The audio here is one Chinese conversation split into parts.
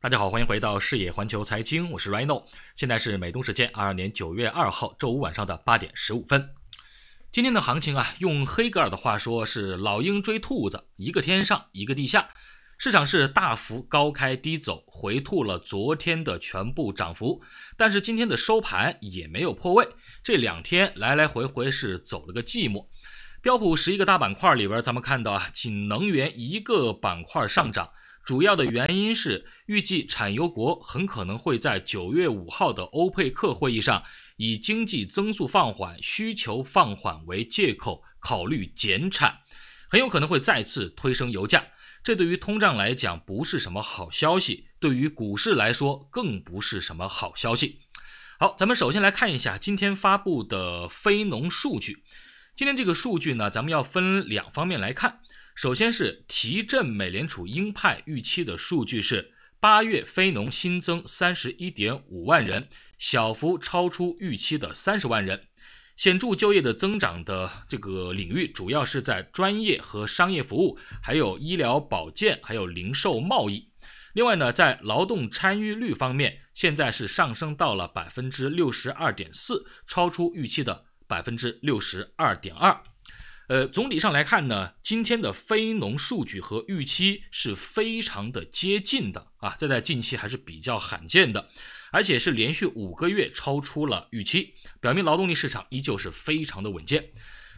大家好，欢迎回到视野环球财经，我是 Reno，现在是美东时间二二年九月二号周五晚上的八点十五分。今天的行情啊，用黑格尔的话说，是老鹰追兔子，一个天上，一个地下。市场是大幅高开低走，回吐了昨天的全部涨幅，但是今天的收盘也没有破位。这两天来来回回是走了个寂寞。标普十一个大板块里边，咱们看到啊，仅能源一个板块上涨。主要的原因是，预计产油国很可能会在九月五号的欧佩克会议上，以经济增速放缓、需求放缓为借口，考虑减产，很有可能会再次推升油价。这对于通胀来讲不是什么好消息，对于股市来说更不是什么好消息。好，咱们首先来看一下今天发布的非农数据。今天这个数据呢，咱们要分两方面来看。首先是提振美联储鹰派预期的数据是，八月非农新增三十一点五万人，小幅超出预期的三十万人，显著就业的增长的这个领域主要是在专业和商业服务，还有医疗保健，还有零售贸易。另外呢，在劳动参与率方面，现在是上升到了百分之六十二点四，超出预期的百分之六十二点二。呃，总体上来看呢，今天的非农数据和预期是非常的接近的啊，这在近期还是比较罕见的，而且是连续五个月超出了预期，表明劳动力市场依旧是非常的稳健。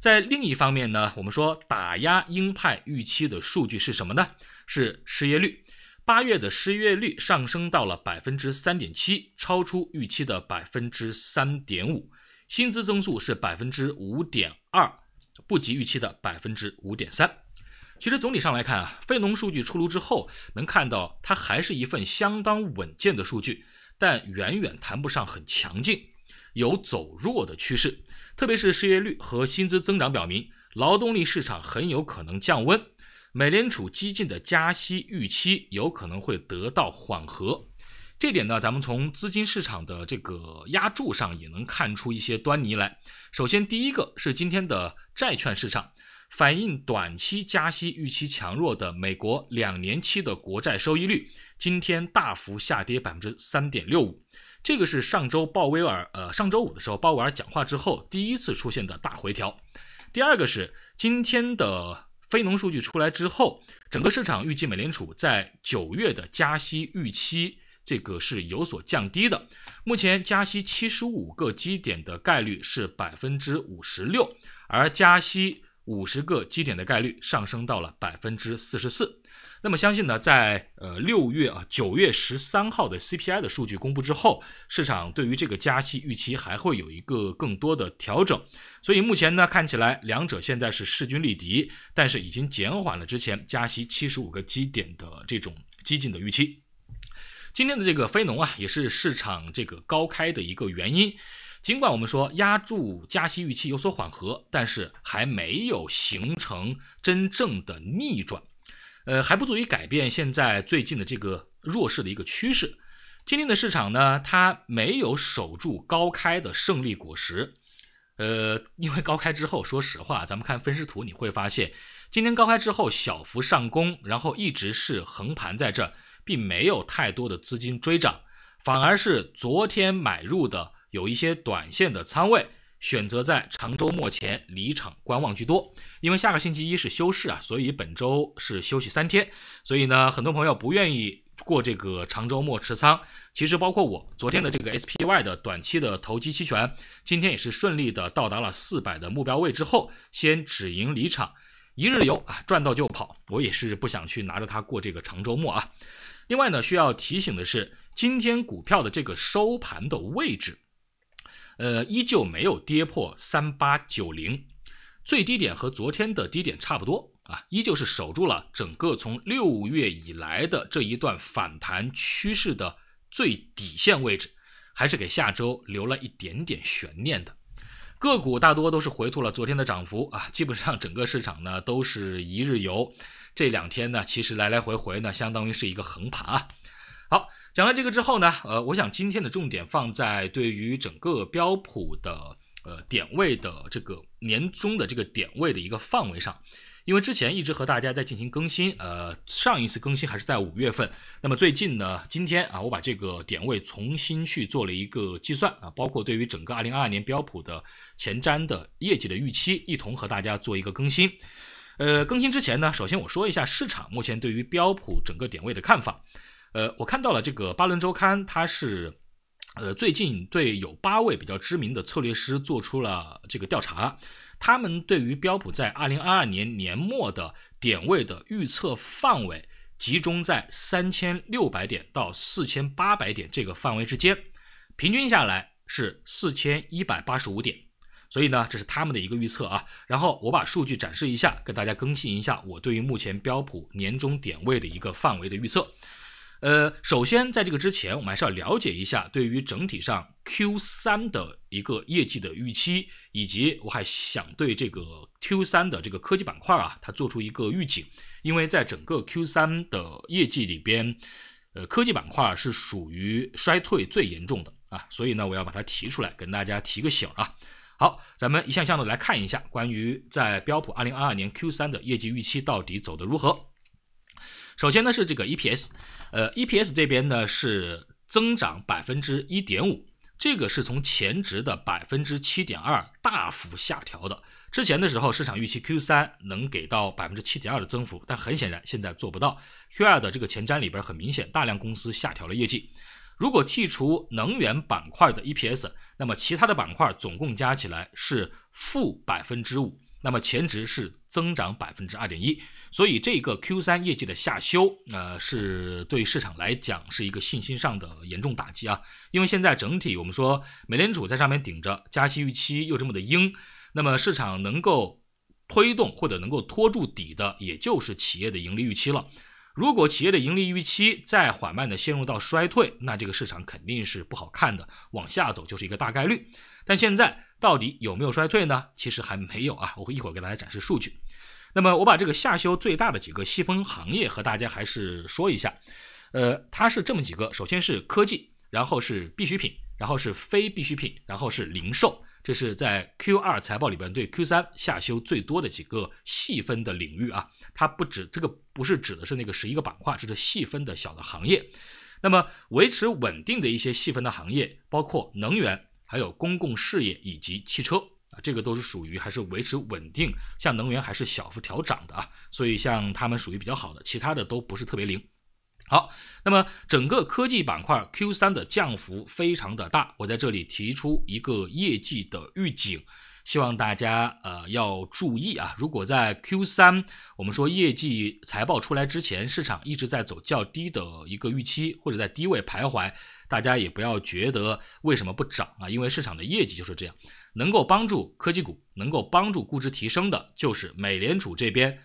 在另一方面呢，我们说打压鹰派预期的数据是什么呢？是失业率，八月的失业率上升到了百分之三点七，超出预期的百分之三点五，薪资增速是百分之五点二。不及预期的百分之五点三。其实总体上来看啊，非农数据出炉之后，能看到它还是一份相当稳健的数据，但远远谈不上很强劲，有走弱的趋势。特别是失业率和薪资增长表明，劳动力市场很有可能降温，美联储激进的加息预期有可能会得到缓和。这点呢，咱们从资金市场的这个压注上也能看出一些端倪来。首先，第一个是今天的债券市场，反映短期加息预期强弱的美国两年期的国债收益率，今天大幅下跌百分之三点六五，这个是上周鲍威尔呃上周五的时候鲍威尔讲话之后第一次出现的大回调。第二个是今天的非农数据出来之后，整个市场预计美联储在九月的加息预期。这个是有所降低的。目前加息七十五个基点的概率是百分之五十六，而加息五十个基点的概率上升到了百分之四十四。那么相信呢，在呃六月啊九月十三号的 CPI 的数据公布之后，市场对于这个加息预期还会有一个更多的调整。所以目前呢，看起来两者现在是势均力敌，但是已经减缓了之前加息七十五个基点的这种激进的预期。今天的这个非农啊，也是市场这个高开的一个原因。尽管我们说压住加息预期有所缓和，但是还没有形成真正的逆转，呃，还不足以改变现在最近的这个弱势的一个趋势。今天的市场呢，它没有守住高开的胜利果实，呃，因为高开之后，说实话，咱们看分时图你会发现，今天高开之后小幅上攻，然后一直是横盘在这。并没有太多的资金追涨，反而是昨天买入的有一些短线的仓位，选择在长周末前离场观望居多。因为下个星期一是休市啊，所以本周是休息三天，所以呢，很多朋友不愿意过这个长周末持仓。其实包括我昨天的这个 SPY 的短期的投机期权，今天也是顺利的到达了四百的目标位之后，先止盈离场，一日游啊，赚到就跑。我也是不想去拿着它过这个长周末啊。另外呢，需要提醒的是，今天股票的这个收盘的位置，呃，依旧没有跌破三八九零，最低点和昨天的低点差不多啊，依旧是守住了整个从六月以来的这一段反弹趋势的最底线位置，还是给下周留了一点点悬念的。个股大多都是回吐了昨天的涨幅啊，基本上整个市场呢都是一日游。这两天呢，其实来来回回呢，相当于是一个横盘啊。好，讲了这个之后呢，呃，我想今天的重点放在对于整个标普的呃点位的这个年终的这个点位的一个范围上，因为之前一直和大家在进行更新，呃，上一次更新还是在五月份，那么最近呢，今天啊，我把这个点位重新去做了一个计算啊，包括对于整个二零二二年标普的前瞻的业绩的预期，一同和大家做一个更新。呃，更新之前呢，首先我说一下市场目前对于标普整个点位的看法。呃，我看到了这个巴伦周刊，它是呃最近对有八位比较知名的策略师做出了这个调查，他们对于标普在二零二二年年末的点位的预测范围集中在三千六百点到四千八百点这个范围之间，平均下来是四千一百八十五点。所以呢，这是他们的一个预测啊。然后我把数据展示一下，给大家更新一下我对于目前标普年终点位的一个范围的预测。呃，首先在这个之前，我们还是要了解一下对于整体上 Q 三的一个业绩的预期，以及我还想对这个 Q 三的这个科技板块啊，它做出一个预警，因为在整个 Q 三的业绩里边，呃，科技板块是属于衰退最严重的啊，所以呢，我要把它提出来跟大家提个醒啊。好，咱们一项项的来看一下，关于在标普二零二二年 Q 三的业绩预期到底走得如何。首先呢是这个 EPS，呃，EPS 这边呢是增长百分之一点五，这个是从前值的百分之七点二大幅下调的。之前的时候市场预期 Q 三能给到百分之七点二的增幅，但很显然现在做不到。Q 二的这个前瞻里边很明显，大量公司下调了业绩。如果剔除能源板块的 EPS，那么其他的板块总共加起来是负百分之五，那么前值是增长百分之二点一，所以这个 Q 三业绩的下修，呃，是对市场来讲是一个信心上的严重打击啊！因为现在整体我们说，美联储在上面顶着加息预期又这么的鹰，那么市场能够推动或者能够拖住底的，也就是企业的盈利预期了。如果企业的盈利预期再缓慢的陷入到衰退，那这个市场肯定是不好看的，往下走就是一个大概率。但现在到底有没有衰退呢？其实还没有啊，我会一会儿给大家展示数据。那么我把这个下修最大的几个细分行业和大家还是说一下，呃，它是这么几个，首先是科技，然后是必需品，然后是非必需品，然后是零售。这是在 Q 二财报里边对 Q 三下修最多的几个细分的领域啊，它不止这个，不是指的是那个十一个板块，这是细分的小的行业。那么维持稳定的一些细分的行业，包括能源、还有公共事业以及汽车啊，这个都是属于还是维持稳定，像能源还是小幅调涨的啊，所以像他们属于比较好的，其他的都不是特别灵。好，那么整个科技板块 Q 三的降幅非常的大，我在这里提出一个业绩的预警，希望大家呃要注意啊。如果在 Q 三我们说业绩财报出来之前，市场一直在走较低的一个预期，或者在低位徘徊，大家也不要觉得为什么不涨啊，因为市场的业绩就是这样。能够帮助科技股，能够帮助估值提升的，就是美联储这边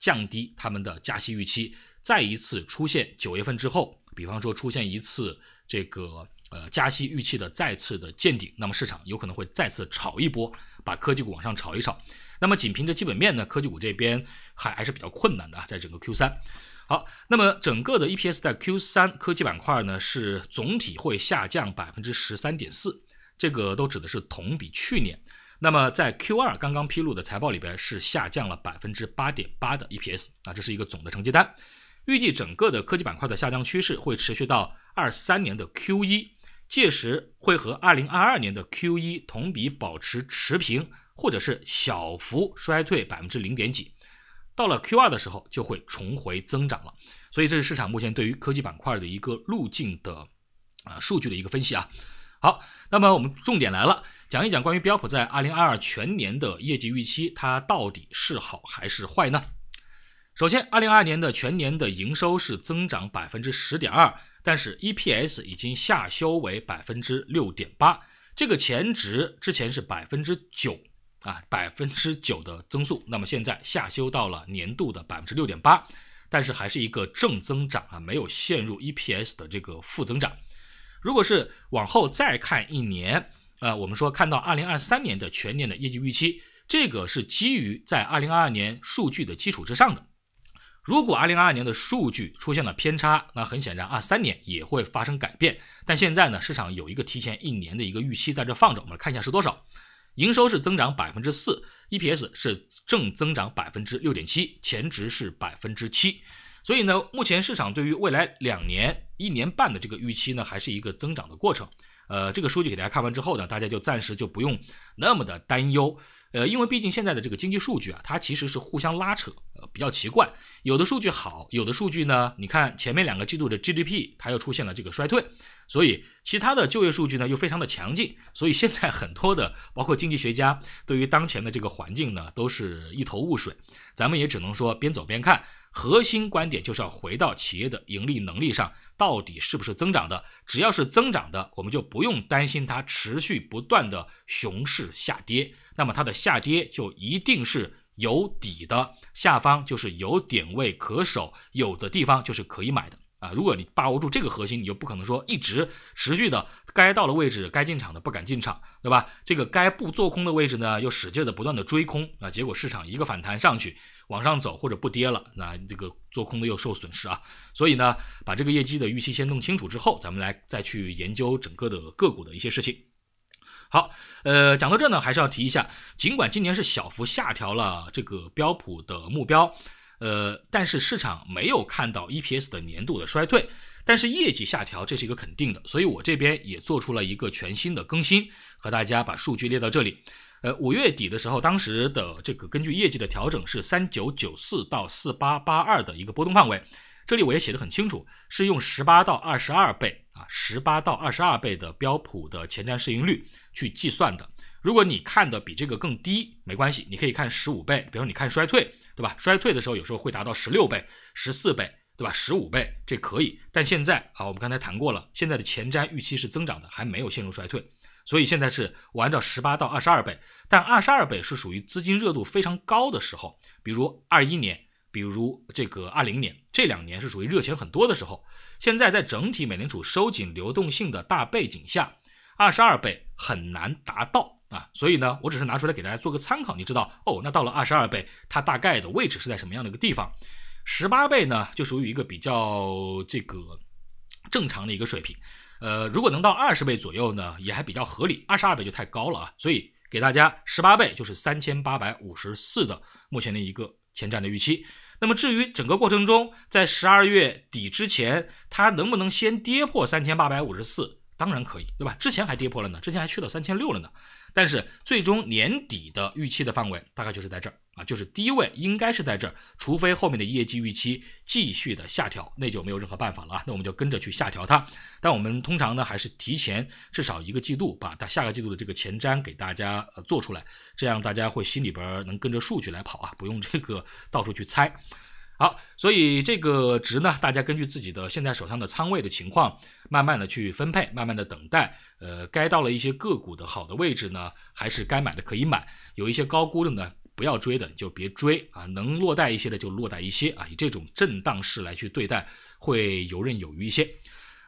降低他们的加息预期。再一次出现九月份之后，比方说出现一次这个呃加息预期的再次的见顶，那么市场有可能会再次炒一波，把科技股往上炒一炒。那么仅凭着基本面呢，科技股这边还还是比较困难的，在整个 Q 三。好，那么整个的 EPS 在 Q 三科技板块呢是总体会下降百分之十三点四，这个都指的是同比去年。那么在 Q 二刚刚披露的财报里边是下降了百分之八点八的 EPS 啊，这是一个总的成绩单。预计整个的科技板块的下降趋势会持续到二三年的 Q 一，届时会和二零二二年的 Q 一同比保持持平，或者是小幅衰退百分之零点几。到了 Q 二的时候就会重回增长了。所以这是市场目前对于科技板块的一个路径的啊数据的一个分析啊。好，那么我们重点来了，讲一讲关于标普在二零二二全年的业绩预期，它到底是好还是坏呢？首先，二零二二年的全年的营收是增长百分之十点二，但是 EPS 已经下修为百分之六点八。这个前值之前是百分之九啊，百分之九的增速，那么现在下修到了年度的百分之六点八，但是还是一个正增长啊，没有陷入 EPS 的这个负增长。如果是往后再看一年，呃，我们说看到二零二三年的全年的业绩预期，这个是基于在二零二二年数据的基础之上的。如果二零二二年的数据出现了偏差，那很显然二三年也会发生改变。但现在呢，市场有一个提前一年的一个预期在这放着，我们来看一下是多少。营收是增长百分之四，EPS 是正增长百分之六点七，前值是百分之七。所以呢，目前市场对于未来两年一年半的这个预期呢，还是一个增长的过程。呃，这个数据给大家看完之后呢，大家就暂时就不用那么的担忧。呃，因为毕竟现在的这个经济数据啊，它其实是互相拉扯。呃，比较奇怪，有的数据好，有的数据呢，你看前面两个季度的 GDP，它又出现了这个衰退，所以其他的就业数据呢又非常的强劲，所以现在很多的包括经济学家对于当前的这个环境呢都是一头雾水，咱们也只能说边走边看，核心观点就是要回到企业的盈利能力上，到底是不是增长的，只要是增长的，我们就不用担心它持续不断的熊市下跌，那么它的下跌就一定是有底的。下方就是有点位可守，有的地方就是可以买的啊。如果你把握住这个核心，你就不可能说一直持续的该到的位置该进场的不敢进场，对吧？这个该不做空的位置呢，又使劲的不断的追空啊，结果市场一个反弹上去，往上走或者不跌了，那这个做空的又受损失啊。所以呢，把这个业绩的预期先弄清楚之后，咱们来再去研究整个的个股的一些事情。好，呃，讲到这呢，还是要提一下，尽管今年是小幅下调了这个标普的目标，呃，但是市场没有看到 EPS 的年度的衰退，但是业绩下调，这是一个肯定的，所以我这边也做出了一个全新的更新，和大家把数据列到这里。呃，五月底的时候，当时的这个根据业绩的调整是三九九四到四八八二的一个波动范围。这里我也写得很清楚，是用十八到二十二倍啊，十八到二十二倍的标普的前瞻市盈率去计算的。如果你看的比这个更低，没关系，你可以看十五倍，比如说你看衰退，对吧？衰退的时候有时候会达到十六倍、十四倍，对吧？十五倍这可以。但现在啊，我们刚才谈过了，现在的前瞻预期是增长的，还没有陷入衰退，所以现在是我按照十八到二十二倍，但二十二倍是属于资金热度非常高的时候，比如二一年。比如这个二零年这两年是属于热钱很多的时候，现在在整体美联储收紧流动性的大背景下，二十二倍很难达到啊。所以呢，我只是拿出来给大家做个参考，你知道哦。那到了二十二倍，它大概的位置是在什么样的一个地方？十八倍呢，就属于一个比较这个正常的一个水平。呃，如果能到二十倍左右呢，也还比较合理。二十二倍就太高了啊。所以给大家十八倍就是三千八百五十四的目前的一个前瞻的预期。那么至于整个过程中，在十二月底之前，它能不能先跌破三千八百五十四？当然可以，对吧？之前还跌破了呢，之前还去到三千六了呢。但是最终年底的预期的范围大概就是在这儿啊，就是低位应该是在这儿，除非后面的业绩预期继续的下调，那就没有任何办法了啊。那我们就跟着去下调它。但我们通常呢，还是提前至少一个季度把它下个季度的这个前瞻给大家呃做出来，这样大家会心里边能跟着数据来跑啊，不用这个到处去猜。好，所以这个值呢，大家根据自己的现在手上的仓位的情况，慢慢的去分配，慢慢的等待。呃，该到了一些个股的好的位置呢，还是该买的可以买；有一些高估的呢，不要追的就别追啊。能落袋一些的就落袋一些啊。以这种震荡式来去对待，会游刃有余一些。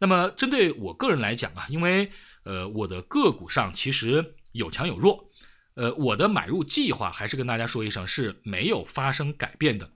那么针对我个人来讲啊，因为呃我的个股上其实有强有弱，呃我的买入计划还是跟大家说一声是没有发生改变的。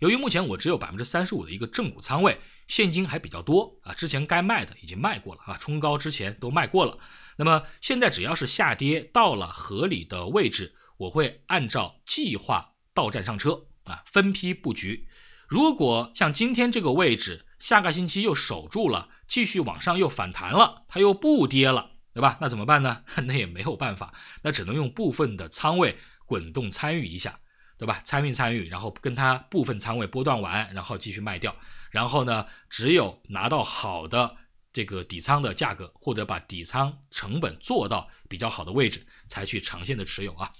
由于目前我只有百分之三十五的一个正股仓位，现金还比较多啊，之前该卖的已经卖过了啊，冲高之前都卖过了。那么现在只要是下跌到了合理的位置，我会按照计划到站上车啊，分批布局。如果像今天这个位置，下个星期又守住了，继续往上又反弹了，它又不跌了，对吧？那怎么办呢？那也没有办法，那只能用部分的仓位滚动参与一下。对吧？参与参与，然后跟他部分仓位波段完，然后继续卖掉。然后呢，只有拿到好的这个底仓的价格，或者把底仓成本做到比较好的位置，才去长线的持有啊。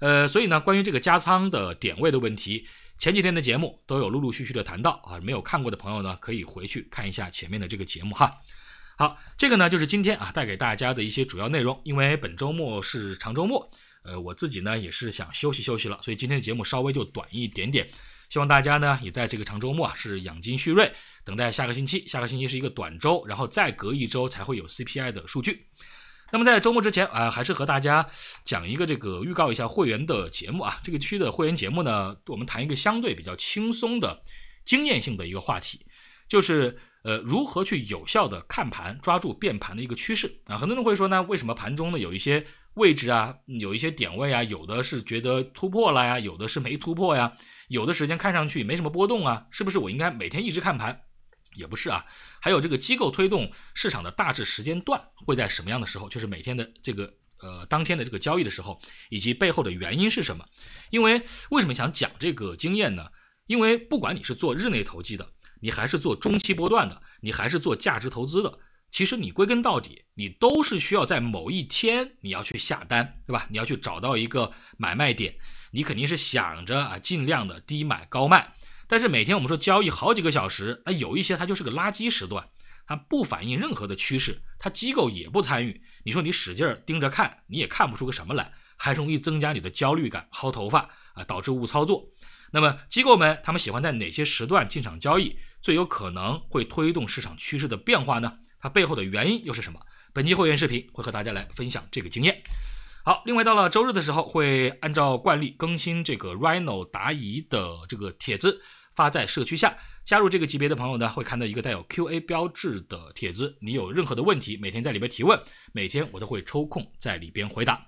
呃，所以呢，关于这个加仓的点位的问题，前几天的节目都有陆陆续续的谈到啊。没有看过的朋友呢，可以回去看一下前面的这个节目哈。好，这个呢就是今天啊带给大家的一些主要内容。因为本周末是长周末，呃，我自己呢也是想休息休息了，所以今天的节目稍微就短一点点。希望大家呢也在这个长周末啊是养精蓄锐，等待下个星期。下个星期是一个短周，然后再隔一周才会有 CPI 的数据。那么在周末之前啊，还是和大家讲一个这个预告一下会员的节目啊。这个区的会员节目呢，我们谈一个相对比较轻松的经验性的一个话题。就是呃，如何去有效的看盘，抓住变盘的一个趋势啊？很多人会说呢，为什么盘中呢有一些位置啊，有一些点位啊，有的是觉得突破了呀，有的是没突破呀，有的时间看上去没什么波动啊，是不是我应该每天一直看盘？也不是啊。还有这个机构推动市场的大致时间段会在什么样的时候？就是每天的这个呃，当天的这个交易的时候，以及背后的原因是什么？因为为什么想讲这个经验呢？因为不管你是做日内投机的。你还是做中期波段的，你还是做价值投资的。其实你归根到底，你都是需要在某一天你要去下单，对吧？你要去找到一个买卖点，你肯定是想着啊尽量的低买高卖。但是每天我们说交易好几个小时，那有一些它就是个垃圾时段，它不反映任何的趋势，它机构也不参与。你说你使劲盯着看，你也看不出个什么来，还容易增加你的焦虑感，薅头发啊，导致误操作。那么机构们他们喜欢在哪些时段进场交易，最有可能会推动市场趋势的变化呢？它背后的原因又是什么？本期会员视频会和大家来分享这个经验。好，另外到了周日的时候，会按照惯例更新这个 Rhino 答疑的这个帖子，发在社区下。加入这个级别的朋友呢，会看到一个带有 Q A 标志的帖子。你有任何的问题，每天在里边提问，每天我都会抽空在里边回答。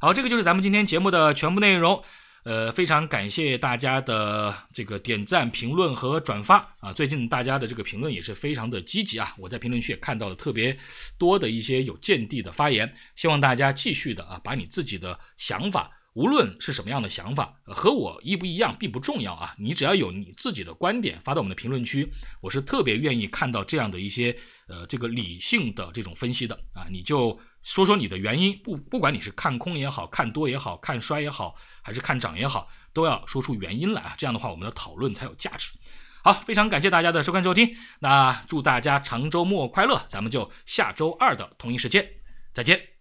好，这个就是咱们今天节目的全部内容。呃，非常感谢大家的这个点赞、评论和转发啊！最近大家的这个评论也是非常的积极啊，我在评论区也看到了特别多的一些有见地的发言。希望大家继续的啊，把你自己的想法，无论是什么样的想法，和我一不一样并不重要啊，你只要有你自己的观点发到我们的评论区，我是特别愿意看到这样的一些呃这个理性的这种分析的啊，你就。说说你的原因，不不管你是看空也好看多也好看衰也好，还是看涨也好，都要说出原因来啊！这样的话，我们的讨论才有价值。好，非常感谢大家的收看收听，那祝大家长周末快乐，咱们就下周二的同一时间再见。